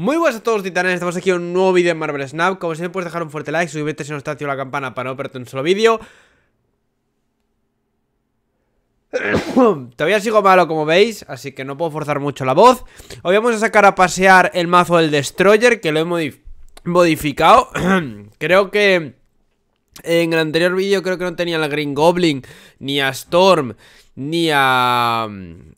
Muy buenas a todos titanes, estamos aquí en un nuevo vídeo en Marvel Snap Como siempre puedes dejar un fuerte like, suscribirte si no está haciendo la campana para no perderte un solo vídeo Todavía sigo malo como veis, así que no puedo forzar mucho la voz Hoy vamos a sacar a pasear el mazo del Destroyer, que lo he modificado Creo que en el anterior vídeo creo que no tenía la Green Goblin ni a Storm ni a...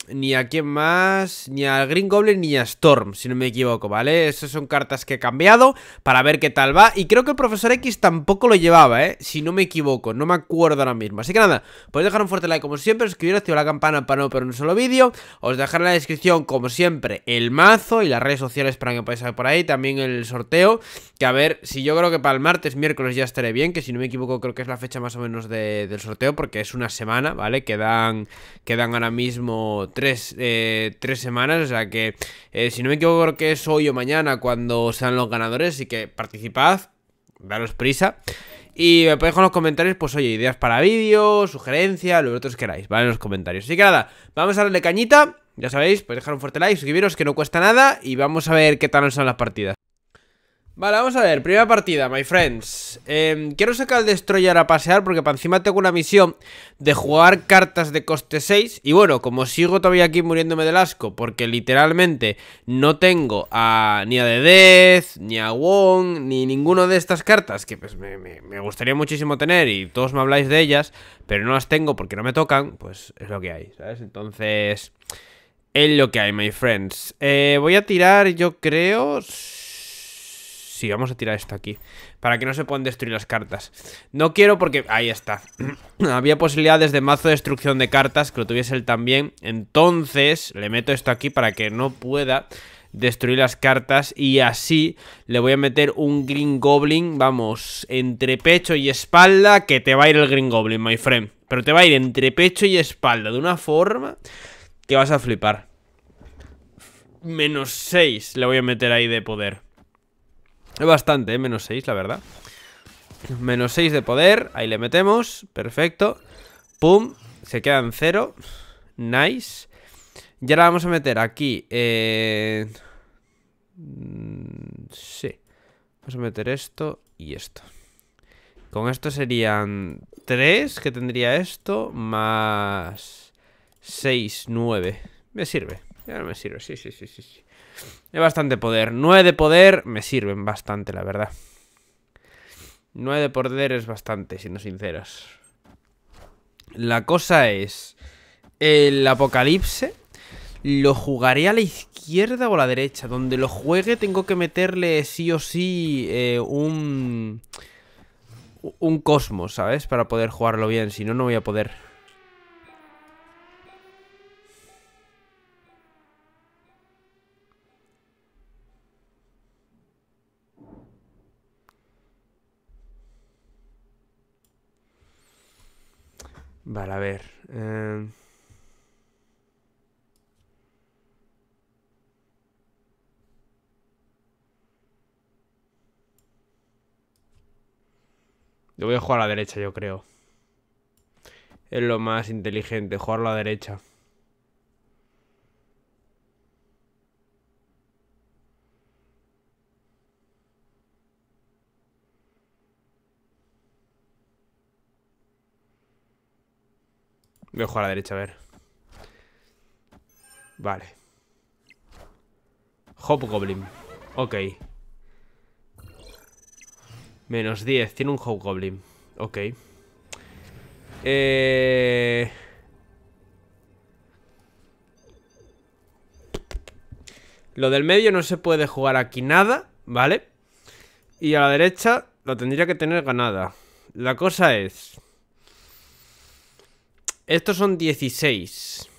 ni a quién más, ni a Green Goblin ni a Storm, si no me equivoco, ¿vale? Esas son cartas que he cambiado para ver qué tal va y creo que el Profesor X tampoco lo llevaba, ¿eh? Si no me equivoco, no me acuerdo ahora mismo. Así que nada, podéis dejar un fuerte like como siempre, suscribiros, activar la campana para no perder un solo vídeo, os dejaré en la descripción como siempre el mazo y las redes sociales para que podáis por ahí, también el sorteo, que a ver, si yo creo que para el martes, miércoles ya estaré bien, que si no me equivoco creo que es la fecha más o menos de, del sorteo porque es una semana, ¿vale? Quedan quedan, ahora mismo eh, tres, semanas, o sea que eh, si no me equivoco creo que es hoy o mañana cuando sean los ganadores, así que participad, daros prisa. Y me podéis en los comentarios, pues oye, ideas para vídeos, sugerencias, lo que vosotros queráis, ¿vale? En los comentarios. Así que nada, vamos a darle cañita. Ya sabéis, pues dejar un fuerte like, suscribiros que no cuesta nada y vamos a ver qué tal nos son las partidas. Vale, vamos a ver, primera partida, my friends em, Quiero sacar al Destroyer a pasear porque para encima tengo una misión de jugar cartas de coste 6 Y bueno, como sigo todavía aquí muriéndome del asco porque literalmente no tengo a, ni a The ni a Wong, ni ninguno de estas cartas Que pues me, gustaría muchísimo tener y todos me habláis de ellas Pero no las tengo porque no me tocan, pues es lo que hay, ¿sabes? Entonces, es lo que hay, my friends eh, Voy a tirar, yo creo... Sí, vamos a tirar esto aquí. Para que no se puedan destruir las cartas. No quiero porque... Ahí está. Había posibilidades de mazo de destrucción de cartas, que lo tuviese él también. Entonces, le meto esto aquí para que no pueda destruir las cartas y así le voy a meter un Green Goblin, vamos, entre pecho y espalda, que te va a ir el Green Goblin, my friend. Pero te va a ir entre pecho y espalda de una forma que vas a flipar. Menos 6 le voy a meter ahí de poder. Es Bastante, ¿eh? menos 6, la verdad Menos 6 de poder Ahí le metemos, perfecto Pum, se quedan 0 Nice Y ahora vamos a meter aquí eh... Mm, sí Vamos a meter esto y esto Con esto serían 3 que tendría esto Más 6, 9 Me sirve, ya no me sirve, sí, sí, sí, sí es bastante poder. 9 de poder me sirven bastante, la verdad. 9 de poder es bastante, siendo sinceras La cosa es... El apocalipse... ¿Lo jugaré a la izquierda o a la derecha? Donde lo juegue tengo que meterle sí o sí eh, un... Un cosmos, ¿sabes? Para poder jugarlo bien, si no, no voy a poder... Vale, a ver. Eh. Yo voy a jugar a la derecha, yo creo. Es lo más inteligente, jugar a la derecha. Voy a jugar a la derecha, a ver. Vale. Hobgoblin. Ok. Menos 10. Tiene un Hobgoblin. Ok. Eh... Lo del medio no se puede jugar aquí nada, ¿vale? Y a la derecha lo tendría que tener ganada. La cosa es... Estos son 16.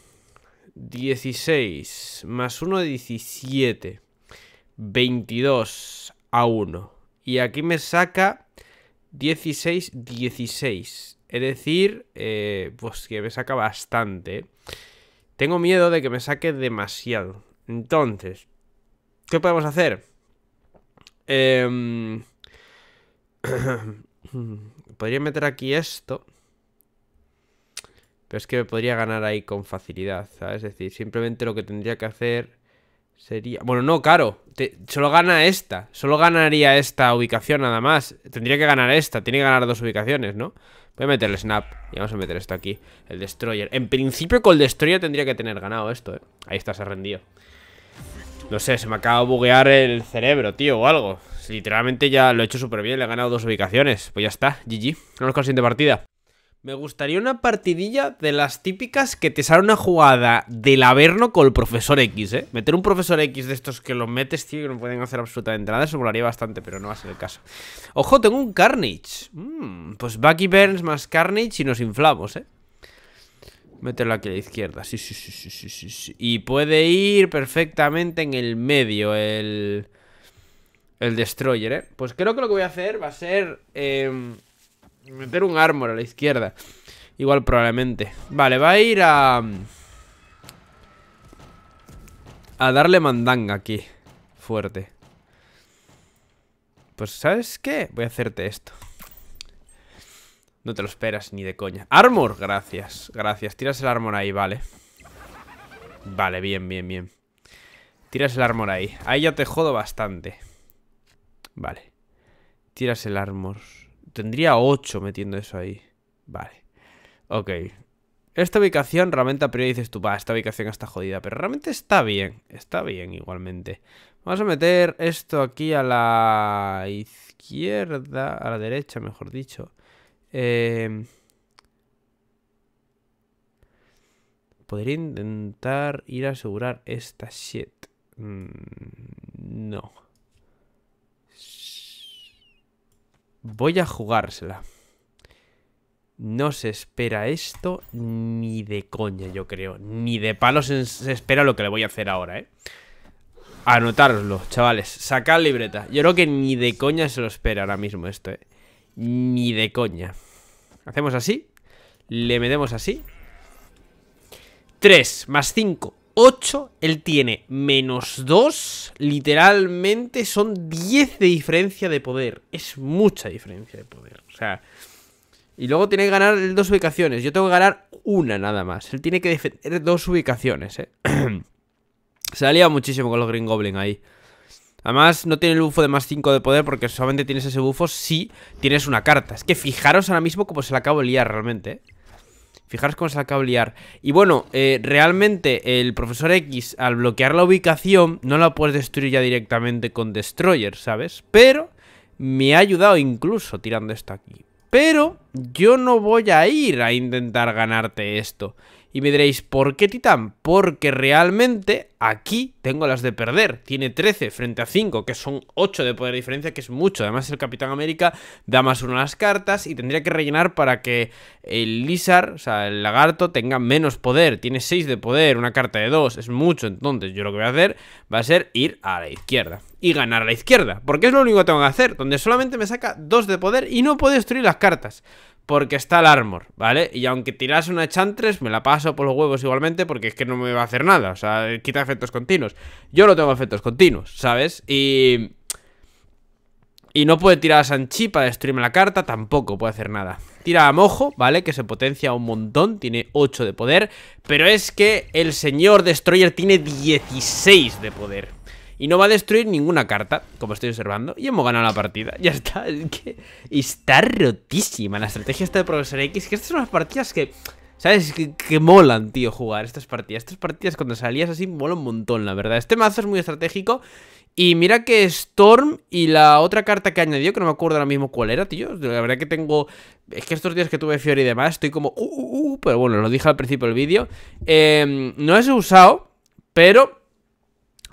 16 más 1, 17. 22 a 1. Y aquí me saca 16, 16. Es decir, eh, pues que me saca bastante. ¿eh? Tengo miedo de que me saque demasiado. Entonces, ¿qué podemos hacer? Eh... Podría meter aquí esto es que me podría ganar ahí con facilidad, ¿sabes? Es decir, simplemente lo que tendría que hacer sería... Bueno, no, caro, Solo gana esta. Solo ganaría esta ubicación nada más. Tendría que ganar esta. Tiene que ganar dos ubicaciones, ¿no? Voy a meter el snap. Y vamos a meter esto aquí. El destroyer. En principio con el destroyer tendría que tener ganado esto, ¿eh? Ahí está, se rendió. No sé, se me acaba de buguear el cerebro, tío, o algo. Literalmente ya lo he hecho súper bien. Le he ganado dos ubicaciones. Pues ya está. GG. no con la siguiente partida. Me gustaría una partidilla de las típicas que te sale una jugada del averno con el profesor X, ¿eh? Meter un profesor X de estos que los metes, tío, que no pueden hacer absolutamente nada, eso volaría bastante, pero no va a ser el caso. Ojo, tengo un Carnage. Mm, pues Bucky Burns más Carnage y nos inflamos, ¿eh? Meterlo aquí a la izquierda, sí, sí, sí, sí, sí, sí, Y puede ir perfectamente en el medio el... El Destroyer, ¿eh? Pues creo que lo que voy a hacer va a ser... Em, Meter un armor a la izquierda. Igual probablemente. Vale, va a ir a... A darle mandanga aquí. Fuerte. Pues, ¿sabes qué? Voy a hacerte esto. No te lo esperas ni de coña. ¡Armor! Gracias, gracias. Tiras el armor ahí, vale. Vale, bien, bien, bien. Tiras el armor ahí. Ahí ya te jodo bastante. Vale. Tiras el armor. Tendría 8 metiendo eso ahí. Vale. Ok. Esta ubicación realmente a priori dices tú, va, esta ubicación está jodida, pero realmente está bien, está bien igualmente. Vamos a meter esto aquí a la izquierda, a la derecha, mejor dicho. Em, podría intentar ir a asegurar esta shit. Mm, no. Voy a jugársela. No se espera esto ni de coña, yo creo. Ni de palos se, espera lo que le voy a hacer ahora, ¿eh? Anotároslo, chavales. Sacad libreta. Yo creo que ni de coña se lo espera ahora mismo esto, ¿eh? Ni de coña. Hacemos así. Le metemos así. 3 más 5 8, él tiene menos 2, literalmente son 10 de diferencia de poder. Es mucha diferencia de poder. O sea, y luego tiene que ganar dos ubicaciones. Yo tengo que ganar una nada más. Él tiene que defender dos ubicaciones, ¿eh? Se ha liado muchísimo con los Green Goblin ahí. Además, no tiene el bufo de más 5 de poder porque solamente tienes ese bufo si tienes una carta. Es que fijaros ahora mismo como se la acabo de liar realmente, ¿eh? Fijaros cómo se Y bueno, eh, realmente el profesor X al bloquear la ubicación no la puedes destruir ya directamente con Destroyer, ¿sabes? Pero me ha ayudado incluso tirando esto aquí. Pero yo no voy a ir a intentar ganarte esto. Y me diréis, ¿por qué Titán? Porque realmente aquí tengo las de perder. Tiene 13 frente a 5, que son 8 de poder de diferencia, que es mucho. Además, el Capitán América da más uno a las cartas y tendría que rellenar para que el Lizard, o sea, el lagarto, tenga menos poder. Tiene 6 de poder, una carta de 2, es mucho. Entonces, yo lo que voy a hacer va a ser ir a la izquierda y ganar a la izquierda, porque es lo único que tengo que hacer, donde solamente me saca 2 de poder y no puedo destruir las cartas, porque está el armor, ¿vale? Y aunque tirase una chantres, me la paso por los huevos igualmente, porque es que no me va a hacer nada, o sea, quita efectos continuos. Yo no tengo efectos continuos, ¿sabes? Y... Y no puede tirar a Sanchi para destruirme la carta, tampoco puede hacer nada. Tira a Mojo, ¿vale? Que se potencia un montón, tiene 8 de poder. Pero es que el señor Destroyer tiene 16 de poder. Y no va a destruir ninguna carta, como estoy observando. Y hemos ganado la partida. Ya está. que está rotísima la estrategia esta de Profesor X. Que estas son las partidas que... ¿Sabes? Que, que, molan, tío, jugar estas partidas. Estas partidas cuando salías así mola un montón, la verdad. Este mazo es muy estratégico. Y mira que Storm y la otra carta que añadió, que no me acuerdo ahora mismo cuál era, tío. La verdad que tengo... Es que estos días que tuve Fiori y demás, estoy como... Uh, uh, uh", pero bueno, lo dije al principio del vídeo. Em, no es usado, pero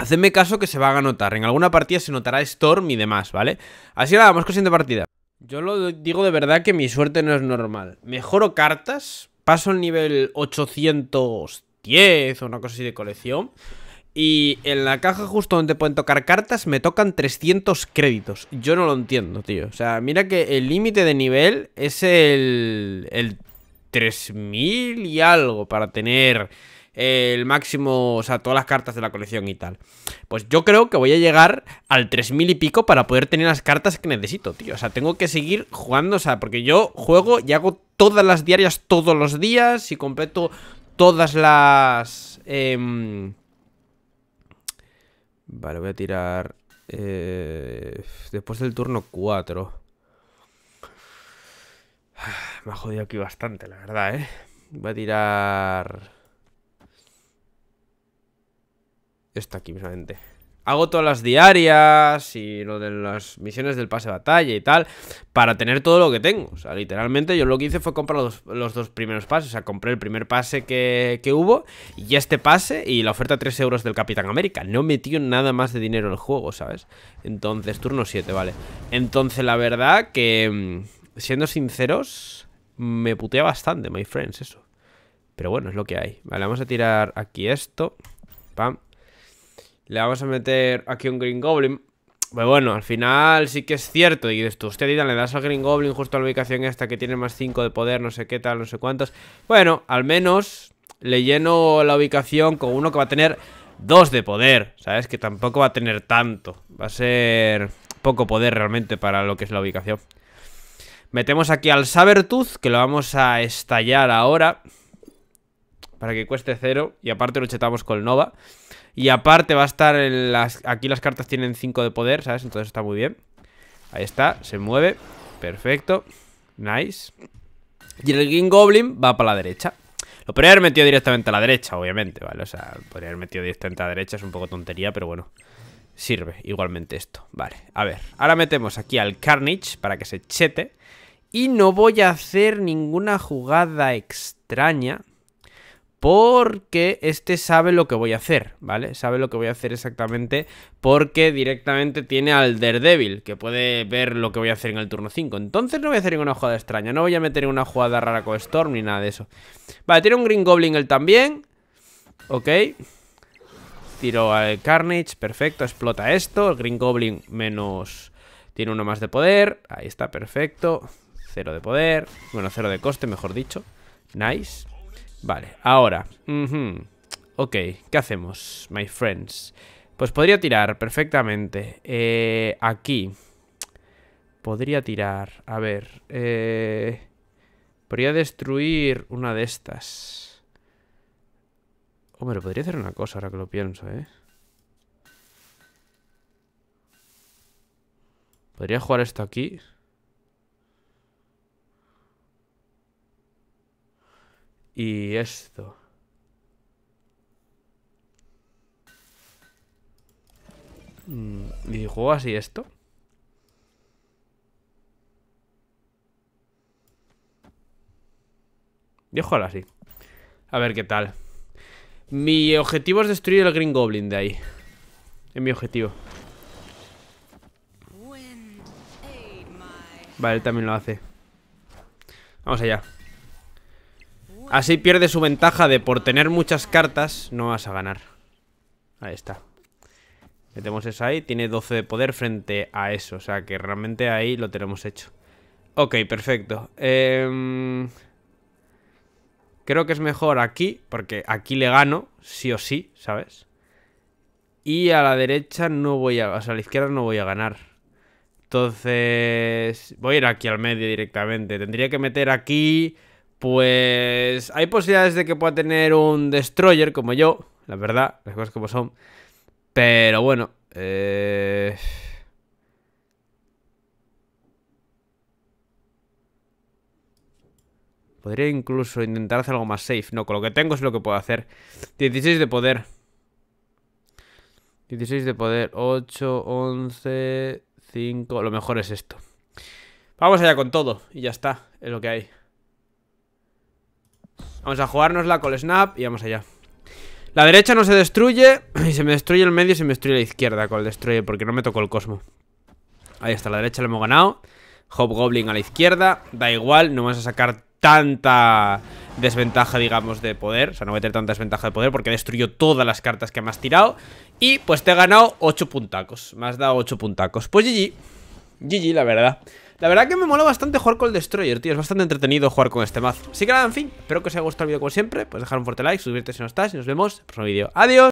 Hacedme caso que se va a notar. En alguna partida se notará Storm y demás, ¿vale? Así nada, vamos con siguiente partida. Yo lo digo de verdad que mi suerte no es normal. Mejoro cartas, paso el nivel 810 o una cosa así de colección. Y en la caja justo donde pueden tocar cartas me tocan 300 créditos. Yo no lo entiendo, tío. O sea, mira que el límite de nivel es el, el 3000 y algo para tener el máximo, o sea, todas las cartas de la colección y tal. Pues yo creo que voy a llegar al 3000 y pico para poder tener las cartas que necesito, tío. O sea, tengo que seguir jugando, o sea, porque yo juego y hago todas las diarias todos los días y completo todas las... Em, vale, voy a tirar... Eh, después del turno 4. Ah, me ha jodido aquí bastante, la verdad, ¿eh? Voy a tirar... Esto aquí mismamente hago todas las diarias y lo de las misiones del pase de batalla y tal, para tener todo lo que tengo. O sea, literalmente yo lo que hice fue comprar los, dos primeros pases. O sea, compré el primer pase que, hubo y este pase y la oferta 3 euros del Capitán América. No metió nada más de dinero en el juego, ¿sabes? Entonces, turno 7, vale. Entonces, la verdad que, mm, siendo sinceros, me putea bastante, my friends, eso. Pero bueno, es lo que hay. Vale, vamos a tirar aquí esto. Pam. Le vamos a meter aquí un Green Goblin. Pero pues bueno, al final sí que es cierto. Y dices tú, usted le das al Green Goblin justo a la ubicación esta que tiene más 5 de poder, no sé qué tal, no sé cuántos. Bueno, al menos le lleno la ubicación con uno que va a tener 2 de poder, ¿sabes? Que tampoco va a tener tanto. Va a ser poco poder realmente para lo que es la ubicación. Metemos aquí al Sabertooth, que lo vamos a estallar ahora. Para que cueste cero. Y aparte lo chetamos con el Nova. Y aparte va a estar... En las... Aquí las cartas tienen 5 de poder, ¿sabes? Entonces está muy bien. Ahí está, se mueve. Perfecto. Nice. Y el King Goblin va para la derecha. Lo podría haber metido directamente a la derecha, obviamente, ¿vale? O sea, podría haber metido directamente a la derecha, es un poco tontería, pero bueno. Sirve igualmente esto. Vale, a ver. Ahora metemos aquí al Carnage para que se chete. Y no voy a hacer ninguna jugada extraña porque este sabe lo que voy a hacer, ¿vale? Sabe lo que voy a hacer exactamente porque directamente tiene al Daredevil, que puede ver lo que voy a hacer en el turno 5. Entonces no voy a hacer ninguna jugada extraña, no voy a meter una jugada rara con Storm ni nada de eso. Vale, tiene un Green Goblin él también, ok. Tiro al Carnage, perfecto, explota esto, el Green Goblin menos... Tiene uno más de poder, ahí está, perfecto. Cero de poder, bueno, cero de coste, mejor dicho. Nice. Vale, ahora. Ok, ¿qué hacemos, my friends? Pues podría tirar perfectamente. Eh, aquí. Podría tirar. A ver. Eh, podría destruir una de estas. Hombre, podría hacer una cosa ahora que lo pienso, ¿eh? Podría jugar esto aquí. Y esto. Mm, ¿Y juego así esto? Y juego así A ver qué tal. Mi objetivo es destruir el Green Goblin de ahí. Es mi objetivo. Vale, él también lo hace. Vamos allá. Así pierde su ventaja de por tener muchas cartas no vas a ganar. Ahí está. Metemos esa ahí. Tiene 12 de poder frente a eso. O sea que realmente ahí lo tenemos hecho. Ok, perfecto. Em, creo que es mejor aquí, porque aquí le gano, sí o sí, ¿sabes? Y a la derecha no voy a... O sea, a la izquierda no voy a ganar. Entonces... Voy a ir aquí al medio directamente. Tendría que meter aquí... Pues hay posibilidades de que pueda tener un destroyer como yo, la verdad, las cosas como son. Pero bueno, eh... Podría incluso intentar hacer algo más safe. No, con lo que tengo es lo que puedo hacer. 16 de poder. 16 de poder. 8, 11, 5. Lo mejor es esto. Vamos allá con todo. Y ya está. Es lo que hay. Vamos a jugárnosla con el snap y vamos allá La derecha no se destruye Y se me destruye el medio y se me destruye la izquierda Con el destruye porque no me tocó el cosmo Ahí está, la derecha la hemos ganado Hobgoblin a la izquierda Da igual, no vas a sacar tanta desventaja, digamos, de poder O sea, no voy a tener tanta desventaja de poder Porque destruyó todas las cartas que me has tirado Y pues te he ganado 8 puntacos Me has dado 8 puntacos Pues GG GG, la verdad la verdad que me mola bastante jugar con el Destroyer, tío. Es bastante entretenido jugar con este mazo. Así que nada, en fin. Espero que os haya gustado el vídeo como siempre. Pues dejar un fuerte like, suscribirte si no estás y nos vemos en el próximo vídeo. ¡Adiós!